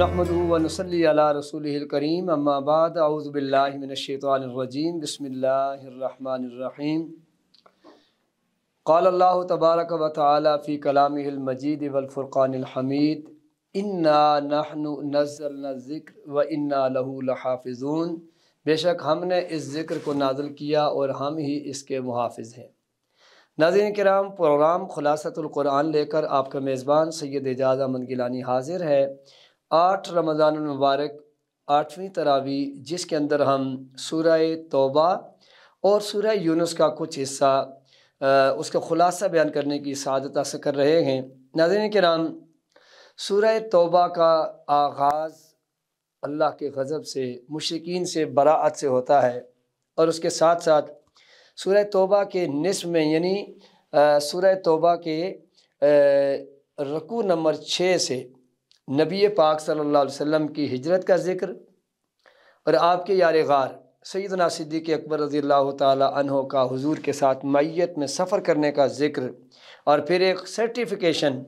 نحمد و نصلی علی رسول الکریم اما بعد اعوذ باللہ من الشیطان الرجیم بسم اللہ الرحمن الرحیم قال اللہ تبارک و تعالی فی کلامہ المجید والفرقان الحمید انا نحن نزلنا الذکر و انا له لحافظون بے شک ہم نے اس ذکر کو نازل کیا اور ہم ہی اس کے محافظ ہیں ناظرین کرام پروگرام خلاصۃ القرآن لے کر آپ کا میزبان سید اجاز امن گیلانی حاضر ہے آٹھ رمضان المبارک آٹھویں تراوی جس کے اندر ہم سورہ توبہ اور سورہ یونس کا کچھ حصہ اس کا خلاصہ بیان کرنے کی سعادت حاصل کر رہے ہیں ناظرین کرام سورہ توبہ کا آغاز اللہ کے غضب سے مشرقین سے براعت سے ہوتا ہے اور اس کے ساتھ ساتھ سورہ توبہ کے نصف میں یعنی سورہ توبہ کے رکوع نمبر چھ سے نبی پاک صلی اللہ علیہ وسلم کی ہجرت کا ذکر اور آپ کے یار غار سیدنا صدیق اکبر رضی اللہ تعالی عنہ کا حضور کے ساتھ معیت میں سفر کرنے کا ذکر اور پھر ایک سرٹیفیکیشن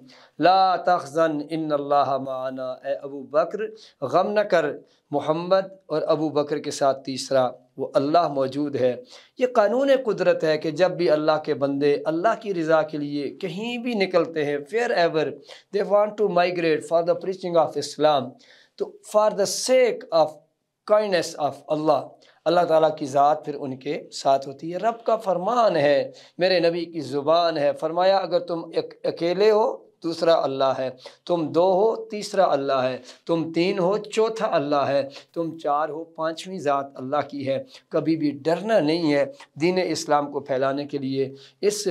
لا تخزن ان اللہ معنا اے ابو بکر غم نہ کر محمد اور ابو بکر کے ساتھ تیسرا وہ اللہ موجود ہے یہ قانون قدرت ہے کہ جب بھی اللہ کے بندے اللہ کی رضا کے لیے کہیں بھی نکلتے ہیں wherever they want to migrate for the preaching of Islam تو فار دا سیک آف کائنس آف اللہ اللہ تعالیٰ کی ذات پھر ان کے ساتھ ہوتی ہے رب کا فرمان ہے میرے نبی کی زبان ہے فرمایا اگر تم اکیلے ہو دوسرا اللہ ہے تم دو ہو تیسرا اللہ ہے تم تین ہو چوتھا اللہ ہے تم چار ہو پانچویں ذات اللہ کی ہے کبھی بھی ڈرنا نہیں ہے دین اسلام کو پھیلانے کے لیے اس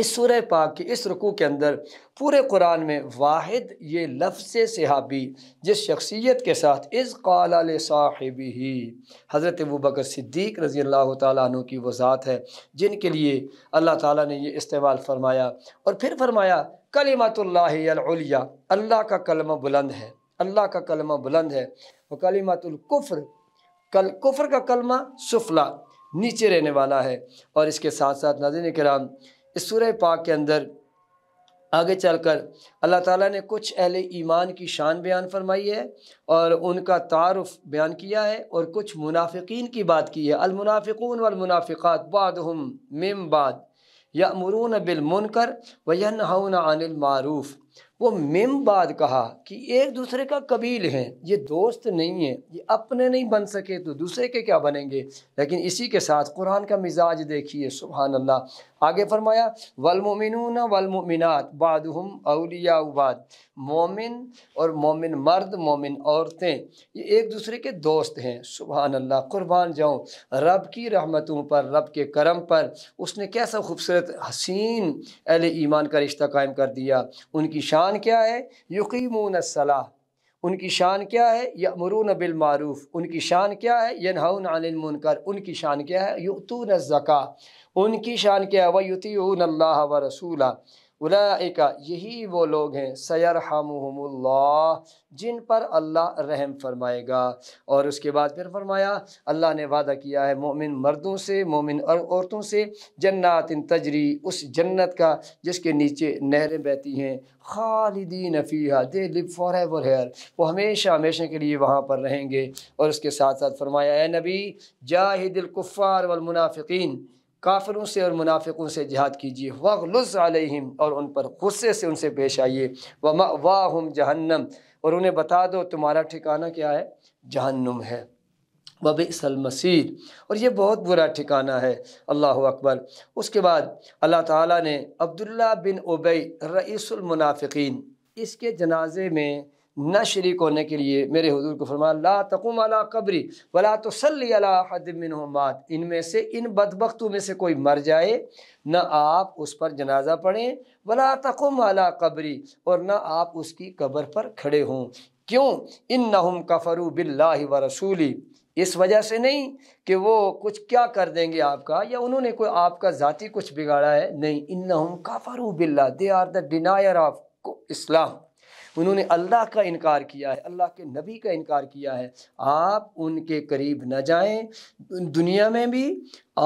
اس سورہ پاک کے اس رکوع کے اندر پورے قرآن میں واحد یہ لفظ صحابی جس شخصیت کے ساتھ از قالل صاحبی ہی حضرت ابوبکر بکر صدیق رضی اللہ تعالیٰ عنہ کی ذات ہے جن کے لیے اللہ تعالیٰ نے یہ استعمال فرمایا اور پھر فرمایا اللہ العلیہ اللہ کا کلمہ بلند ہے اللہ کا کلمہ بلند ہے وہ کلیمات القفر کل کفر کا کلمہ سفلا نیچے رہنے والا ہے اور اس کے ساتھ ساتھ ناظرین کرام اس سورہ پاک کے اندر آگے چل کر اللہ تعالیٰ نے کچھ اہل ایمان کی شان بیان فرمائی ہے اور ان کا تعارف بیان کیا ہے اور کچھ منافقین کی بات کی ہے المنافقون والمنافقات بعدهم من مم باد یا مرون بالمن کر و ین وہ مم بعد کہا کہ ایک دوسرے کا قبیل ہیں یہ دوست نہیں ہیں یہ اپنے نہیں بن سکے تو دوسرے کے کیا بنیں گے لیکن اسی کے ساتھ قرآن کا مزاج دیکھیے سبحان اللہ آگے فرمایا والمؤمنون والمؤمنات بعدهم اولیاء بعد مومن اور مومن مرد مومن عورتیں یہ ایک دوسرے کے دوست ہیں سبحان اللہ قربان جاؤں رب کی رحمتوں پر رب کے کرم پر اس نے کیسا خوبصورت حسین اہل ایمان کا رشتہ قائم کر دیا ان کی شان شان کیا ہے یقیمون الصلاح ان کی شان کیا ہے یارون بالمعروف ان کی شان کیا ہے ینہون عن المنکر ان کی شان کیا ہے الزکا ان کی شان کیا ہے اللہ و رسولہ یہی وہ لوگ ہیں سیرحمہم اللہ جن پر اللہ رحم فرمائے گا اور اس کے بعد پھر فرمایا اللہ نے وعدہ کیا ہے مومن مردوں سے مومن عورتوں سے جنات تجری اس جنت کا جس کے نیچے نہریں بہتی ہیں خالدین فیہا دے لب فار ایور ہیئر وہ ہمیشہ ہمیشہ کے لیے وہاں پر رہیں گے اور اس کے ساتھ ساتھ فرمایا اے نبی جاہد الکفار والمنافقین کافروں سے اور منافقوں سے جہاد کیجیے وغلز علیہم اور ان پر غصے سے ان سے پیش آئیے واہ جہنم اور انہیں بتا دو تمہارا ٹھکانہ کیا ہے جہنم ہے وب المسیر اور یہ بہت برا ٹھکانہ ہے اللہ اکبر اس کے بعد اللہ تعالیٰ نے عبداللہ بن اوبئی رئیس المنافقین اس کے جنازے میں نہ شریک ہونے کے لیے میرے حضور کو فرمایا لا تقوم علی قبری ولا علی احد منہم مات ان میں سے ان بدبختوں میں سے کوئی مر جائے نہ آپ اس پر جنازہ پڑھیں ولا تقم علی قبری اور نہ آپ اس کی قبر پر کھڑے ہوں کیوں انہم کفروا باللہ و رسولی اس وجہ سے نہیں کہ وہ کچھ کیا کر دیں گے آپ کا یا انہوں نے کوئی آپ کا ذاتی کچھ بگاڑا ہے نہیں انہم کفروا باللہ دے آر دا ڈینائر آف اسلام انہوں نے اللہ کا انکار کیا ہے اللہ کے نبی کا انکار کیا ہے آپ ان کے قریب نہ جائیں دنیا میں بھی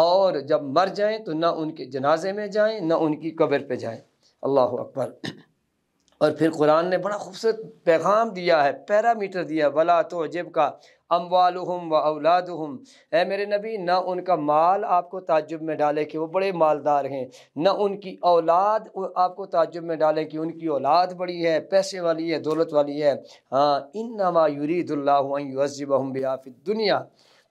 اور جب مر جائیں تو نہ ان کے جنازے میں جائیں نہ ان کی قبر پہ جائیں اللہ اکبر اور پھر قرآن نے بڑا خوبصورت پیغام دیا ہے پیرامیٹر دیا ہے تو عجب کا ام و اولاد اے میرے نبی نہ ان کا مال آپ کو تعجب میں ڈالے کہ وہ بڑے مالدار ہیں نہ ان کی اولاد آپ کو تعجب میں ڈالے کہ ان کی اولاد بڑی ہے پیسے والی ہے دولت والی ہے ہاں یرید اللہ عزی وم فی دنیا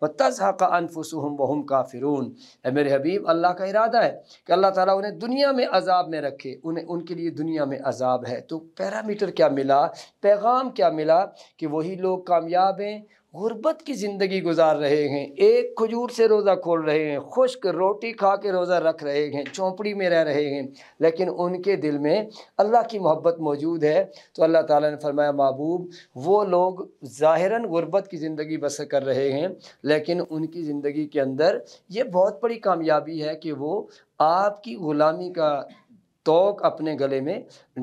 وہ تضحا کا انفسم و کا فرون میرے حبیب اللہ کا ارادہ ہے کہ اللہ تعالیٰ انہیں دنیا میں عذاب میں رکھے انہیں ان کے لیے دنیا میں عذاب ہے تو پیرامیٹر کیا ملا پیغام کیا ملا کہ وہی لوگ کامیاب ہیں غربت کی زندگی گزار رہے ہیں ایک کھجور سے روزہ کھول رہے ہیں خشک روٹی کھا کے روزہ رکھ رہے ہیں چونپڑی میں رہ رہے ہیں لیکن ان کے دل میں اللہ کی محبت موجود ہے تو اللہ تعالیٰ نے فرمایا محبوب وہ لوگ ظاہراً غربت کی زندگی بسر کر رہے ہیں لیکن ان کی زندگی کے اندر یہ بہت بڑی کامیابی ہے کہ وہ آپ کی غلامی کا توق اپنے گلے میں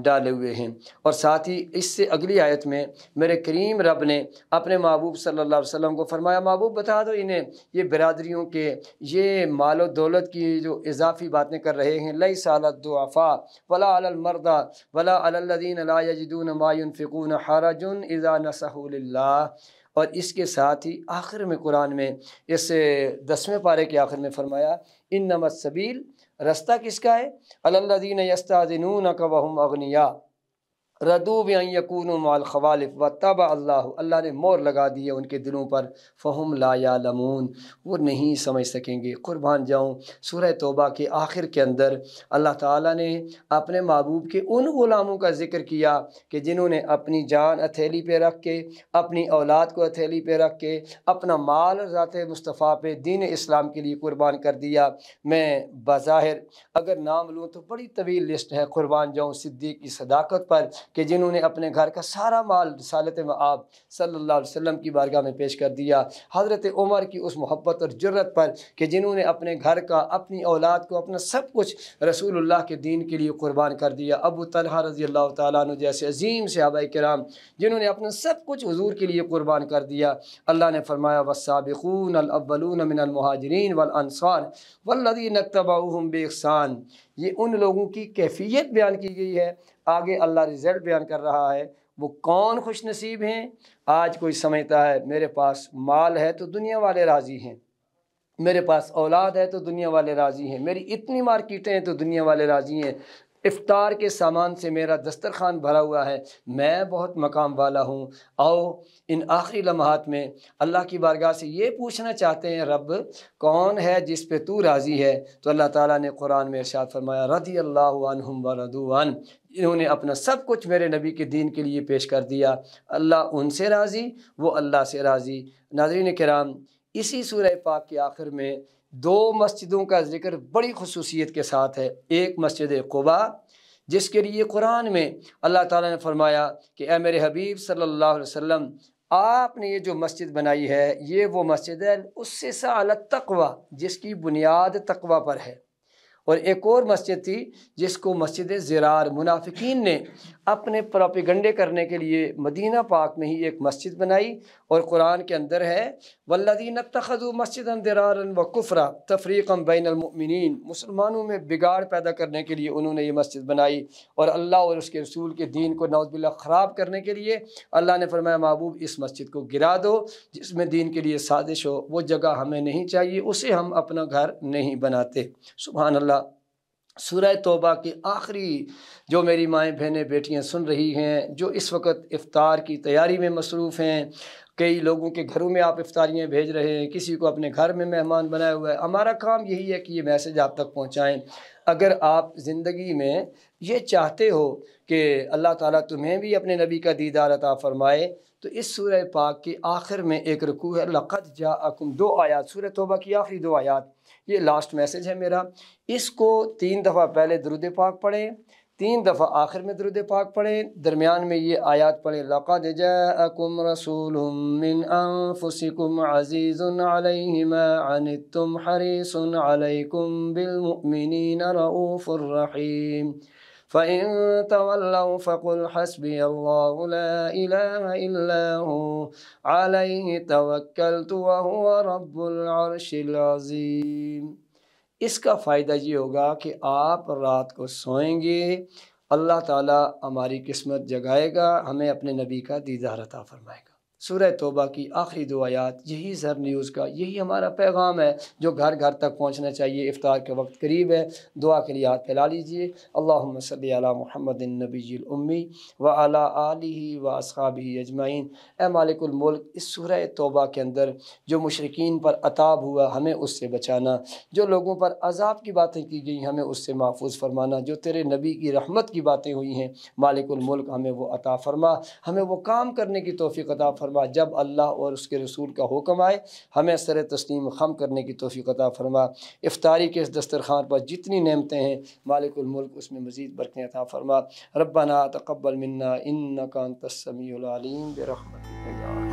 ڈالے ہوئے ہیں اور ساتھ ہی اس سے اگلی آیت میں میرے کریم رب نے اپنے محبوب صلی اللہ علیہ وسلم کو فرمایا محبوب بتا دو انہیں یہ برادریوں کے یہ مال و دولت کی جو اضافی باتیں کر رہے ہیں لئی صلاح دو آفا ولا الل لا ولا الدین جدون حرجن اذا الزا للہ اور اس کے ساتھ ہی آخر میں قرآن میں اس دسویں پارے کے آخر میں فرمایا ان نمت سبیل رستہ کس کا ہے اللہ دین دنون کا وہم اغنیا یقون مال خوالف و تب اللہ اللہ نے مور لگا دیے ان کے دلوں پر فہم لا یا لمون وہ نہیں سمجھ سکیں گے قربان جاؤں سورہ توبہ کے آخر کے اندر اللہ تعالیٰ نے اپنے محبوب کے ان غلاموں کا ذکر کیا کہ جنہوں نے اپنی جان اتھیلی پہ رکھ کے اپنی اولاد کو اتھیلی پہ رکھ کے اپنا مال ذات مصطفیٰ پہ دین اسلام کے لیے قربان کر دیا میں بظاہر اگر نام لوں تو بڑی طویل لسٹ ہے قربان جاؤں صدیق کی صداقت پر کہ جنہوں نے اپنے گھر کا سارا مال رسالت معاب آپ صلی اللہ علیہ وسلم کی بارگاہ میں پیش کر دیا حضرت عمر کی اس محبت اور جرت پر کہ جنہوں نے اپنے گھر کا اپنی اولاد کو اپنا سب کچھ رسول اللہ کے دین کے لیے قربان کر دیا ابو طلحہ رضی اللہ تعالیٰ عنہ جیسے عظیم صحابہ کرام جنہوں نے اپنا سب کچھ حضور کے لیے قربان کر دیا اللہ نے فرمایا الاولون من المہاجرین والانصار والذین اتبعوهم بے یہ ان لوگوں کی کیفیت بیان کی گئی ہے آگے اللہ رزلٹ بیان کر رہا ہے وہ کون خوش نصیب ہیں آج کوئی سمجھتا ہے میرے پاس مال ہے تو دنیا والے راضی ہیں میرے پاس اولاد ہے تو دنیا والے راضی ہیں میری اتنی مارکیٹیں ہیں تو دنیا والے راضی ہیں افطار کے سامان سے میرا دسترخوان بھرا ہوا ہے میں بہت مقام والا ہوں او ان آخری لمحات میں اللہ کی بارگاہ سے یہ پوچھنا چاہتے ہیں رب کون ہے جس پہ تو راضی ہے تو اللہ تعالیٰ نے قرآن میں ارشاد فرمایا رضی اللہ عنہم و ردوان انہوں نے اپنا سب کچھ میرے نبی کے دین کے لیے پیش کر دیا اللہ ان سے راضی وہ اللہ سے راضی ناظرین کرام اسی سورہ پاک کے آخر میں دو مسجدوں کا ذکر بڑی خصوصیت کے ساتھ ہے ایک مسجد قبا جس کے لیے قرآن میں اللہ تعالیٰ نے فرمایا کہ اے میرے حبیب صلی اللہ علیہ وسلم آپ نے یہ جو مسجد بنائی ہے یہ وہ مسجد ہے اس سے سالت تقوا جس کی بنیاد تقوا پر ہے اور ایک اور مسجد تھی جس کو مسجد زرار منافقین نے اپنے پروپیگنڈے کرنے کے لیے مدینہ پاک میں ہی ایک مسجد بنائی اور قرآن کے اندر ہے والذین اتخذوا مسجد و کفرا تفریقم بین المؤمنین مسلمانوں میں بگاڑ پیدا کرنے کے لیے انہوں نے یہ مسجد بنائی اور اللہ اور اس کے رسول کے دین کو نعوذ باللہ خراب کرنے کے لیے اللہ نے فرمایا محبوب اس مسجد کو گرا دو جس میں دین کے لیے سازش ہو وہ جگہ ہمیں نہیں چاہیے اسے ہم اپنا گھر نہیں بناتے سبحان اللہ سورہ توبہ کی آخری جو میری مائیں بہنیں بیٹیاں سن رہی ہیں جو اس وقت افطار کی تیاری میں مصروف ہیں کئی لوگوں کے گھروں میں آپ افطاریاں بھیج رہے ہیں کسی کو اپنے گھر میں مہمان بنایا ہوا ہے ہمارا کام یہی ہے کہ یہ میسج آپ تک پہنچائیں اگر آپ زندگی میں یہ چاہتے ہو کہ اللہ تعالیٰ تمہیں بھی اپنے نبی کا دیدار عطا فرمائے تو اس سورہ پاک کے آخر میں ایک رکوع ہے لقد جا اکم دو آیات سورہ توبہ کی آخری دو آیات یہ لاسٹ میسج ہے میرا اس کو تین دفعہ پہلے درود پاک پڑھیں تین دفعہ آخر میں درود پاک پڑھیں درمیان میں یہ آیات پڑھیں لَقَدْ جَاءَكُمْ رَسُولٌ مِّنْ أَنفُسِكُمْ عَزِيزٌ عَلَيْهِ مَا عَنِتُمْ حَرِيصٌ عَلَيْكُمْ بِالْمُؤْمِنِينَ رَؤُوفٌ رَحِيمٌ فَإِنْ تَوَلَّوْا فَقُلْ حَسْبِيَ اللَّهُ لَا إِلَهَ إِلَّا هُوَ عَلَيْهِ تَوَكَّلْتُ وَهُوَ رَبُّ الْعَرْشِ الْعَظِيمِ اس کا فائدہ یہ ہوگا کہ آپ رات کو سوئیں گے اللہ تعالیٰ ہماری قسمت جگائے گا ہمیں اپنے نبی کا دیدہ عطا فرمائے گا سورہ توبہ کی آخری دو آیات یہی زر نیوز کا یہی ہمارا پیغام ہے جو گھر گھر تک پہنچنا چاہیے افطار کے وقت قریب ہے دعا کے لیے ہاتھ پھیلا لیجیے اللہ صلی علی محمد النبی جی المی و علیٰ علی و صحابی اجمعین اے مالک الملک اس سورہ توبہ کے اندر جو مشرقین پر عطاب ہوا ہمیں اس سے بچانا جو لوگوں پر عذاب کی باتیں کی گئیں ہمیں اس سے محفوظ فرمانا جو تیرے نبی کی رحمت کی باتیں ہوئی ہیں مالک الملک ہمیں وہ عطا فرما ہمیں وہ کام کرنے کی توفیق عطا فرما فرما جب اللہ اور اس کے رسول کا حکم آئے ہمیں سر تسلیم خم کرنے کی توفیق عطا فرما افطاری کے اس دسترخوان پر جتنی نعمتیں ہیں مالک الملک اس میں مزید عطا فرما ربنا تقبل منا العلیم قبل تسمیم